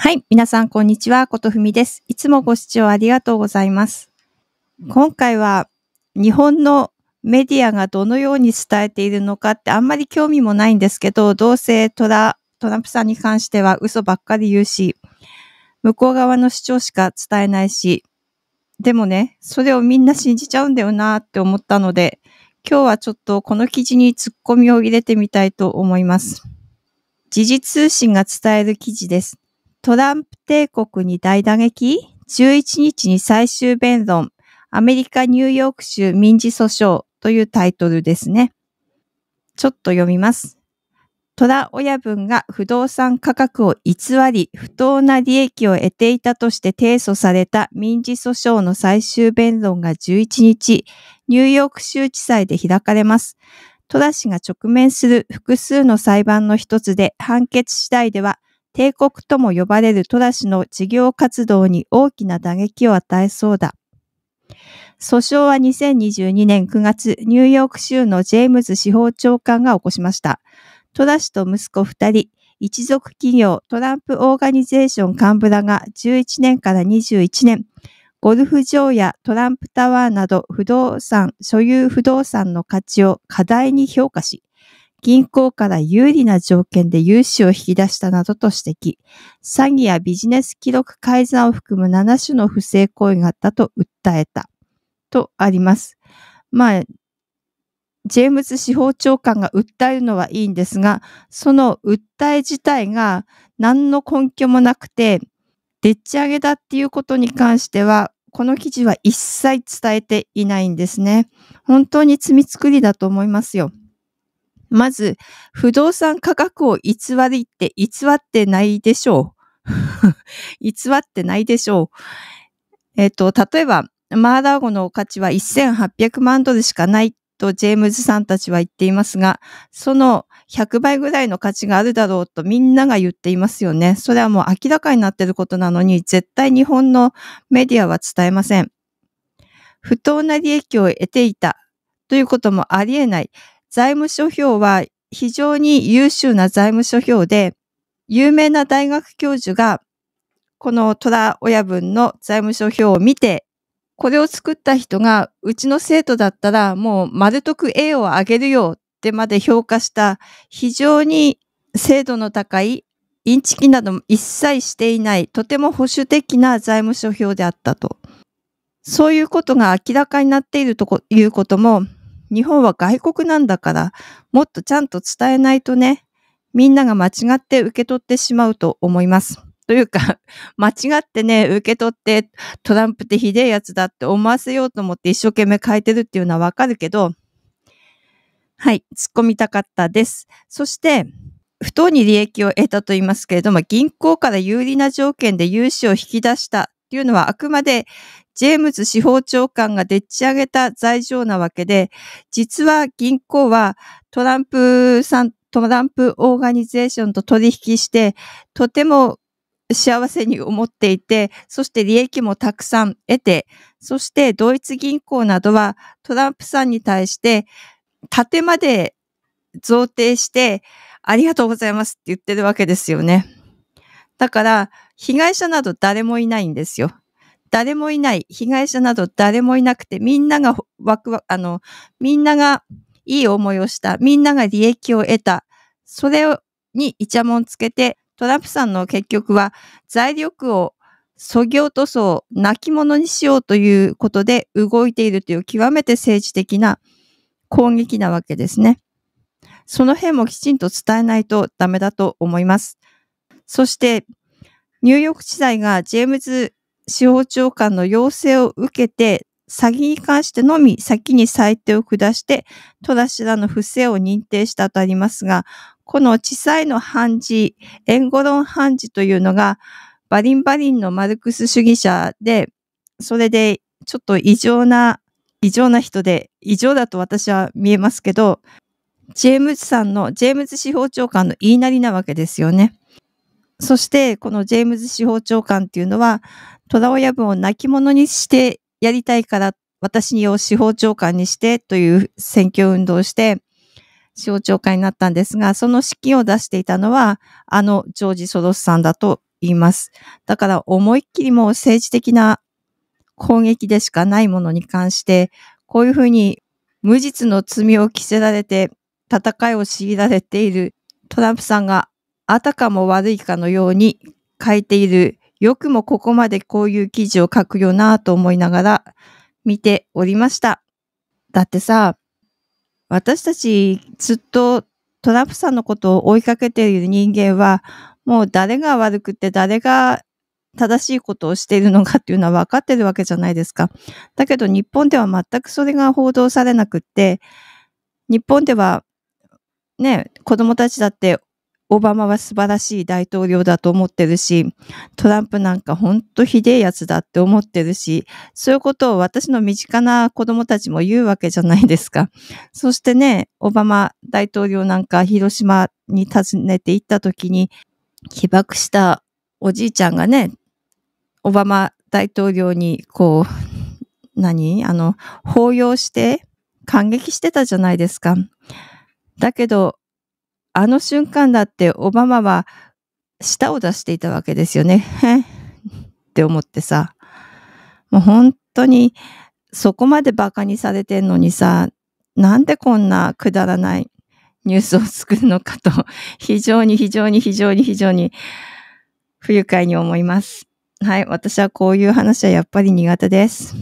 はい。皆さん、こんにちは。ことふみです。いつもご視聴ありがとうございます。今回は、日本のメディアがどのように伝えているのかってあんまり興味もないんですけど、どうせトラ、トランプさんに関しては嘘ばっかり言うし、向こう側の主張しか伝えないし、でもね、それをみんな信じちゃうんだよなって思ったので、今日はちょっとこの記事に突っ込みを入れてみたいと思います。時事通信が伝える記事です。トランプ帝国に大打撃 ?11 日に最終弁論、アメリカ・ニューヨーク州民事訴訟というタイトルですね。ちょっと読みます。トラ親分が不動産価格を偽り、不当な利益を得ていたとして提訴された民事訴訟の最終弁論が11日、ニューヨーク州地裁で開かれます。トラ氏が直面する複数の裁判の一つで、判決次第では、帝国とも呼ばれるトラ氏の事業活動に大きな打撃を与えそうだ。訴訟は2022年9月、ニューヨーク州のジェームズ司法長官が起こしました。トラ氏と息子2人、一族企業トランプオーガニゼーション幹部らが11年から21年、ゴルフ場やトランプタワーなど不動産、所有不動産の価値を過大に評価し、銀行から有利な条件で融資を引き出したなどと指摘、詐欺やビジネス記録改ざんを含む7種の不正行為があったと訴えた、とあります。まあ、ジェームズ司法長官が訴えるのはいいんですが、その訴え自体が何の根拠もなくて、でっち上げだっていうことに関しては、この記事は一切伝えていないんですね。本当に罪作りだと思いますよ。まず、不動産価格を偽りって偽ってないでしょう。偽ってないでしょう。えっ、と、例えば、マーラーゴの価値は1800万ドルしかないとジェームズさんたちは言っていますが、その100倍ぐらいの価値があるだろうとみんなが言っていますよね。それはもう明らかになっていることなのに、絶対日本のメディアは伝えません。不当な利益を得ていたということもありえない。財務諸表は非常に優秀な財務諸表で、有名な大学教授が、この虎親分の財務諸表を見て、これを作った人が、うちの生徒だったらもう丸得 A をあげるよってまで評価した非常に精度の高いインチキなども一切していないとても保守的な財務諸表であったと。そういうことが明らかになっているということも日本は外国なんだから、もっとちゃんと伝えないとね、みんなが間違って受け取ってしまうと思います。というか、間違ってね、受け取ってトランプってひでえやつだって思わせようと思って一生懸命変えてるっていうのはわかるけど、はい、突っ込みたかったです。そして、不当に利益を得たと言いますけれども、銀行から有利な条件で融資を引き出したっていうのはあくまでジェームズ司法長官がでっち上げた罪状なわけで、実は銀行はトランプさん、トランプオーガニゼーションと取引して、とても幸せに思っていて、そして利益もたくさん得て、そしてドイツ銀行などはトランプさんに対して盾まで贈呈して、ありがとうございますって言ってるわけですよね。だから、被害者など誰もいないんですよ。誰もいない、被害者など誰もいなくて、みんながワクワク、あの、みんながいい思いをした、みんなが利益を得た、それにイチャモンつけて、トランプさんの結局は財力をそぎ落とそう、泣き者にしようということで動いているという極めて政治的な攻撃なわけですね。その辺もきちんと伝えないとダメだと思います。そしてニューヨーク地裁がジェームズ司法長官の要請を受けて、詐欺に関してのみ先に裁定を下して、トラシらの不正を認定したとありますが、この地裁の判事、エンゴロン判事というのが、バリンバリンのマルクス主義者で、それでちょっと異常な、異常な人で、異常だと私は見えますけど、ジェームズさんの、ジェームズ司法長官の言いなりなわけですよね。そして、このジェームズ司法長官っていうのは、虎親分を泣き者にしてやりたいから、私を司法長官にしてという選挙運動をして、司法長官になったんですが、その資金を出していたのは、あのジョージ・ソロスさんだと言います。だから思いっきりもう政治的な攻撃でしかないものに関して、こういうふうに無実の罪を着せられて、戦いを強いられているトランプさんがあたかも悪いかのように書いている、よくもここまでこういう記事を書くよなと思いながら見ておりました。だってさ、私たちずっとトランプさんのことを追いかけている人間は、もう誰が悪くて誰が正しいことをしているのかっていうのは分かってるわけじゃないですか。だけど日本では全くそれが報道されなくって、日本ではね、子供たちだってオバマは素晴らしい大統領だと思ってるし、トランプなんかほんとひでえやつだって思ってるし、そういうことを私の身近な子供たちも言うわけじゃないですか。そしてね、オバマ大統領なんか広島に訪ねて行った時に、被爆したおじいちゃんがね、オバマ大統領にこう、何あの、抱擁して感激してたじゃないですか。だけど、あの瞬間だってオバマは舌を出していたわけですよね。って思ってさ。もう本当にそこまで馬鹿にされてんのにさ、なんでこんなくだらないニュースを作るのかと、非常に非常に非常に非常に不愉快に思います。はい。私はこういう話はやっぱり苦手です。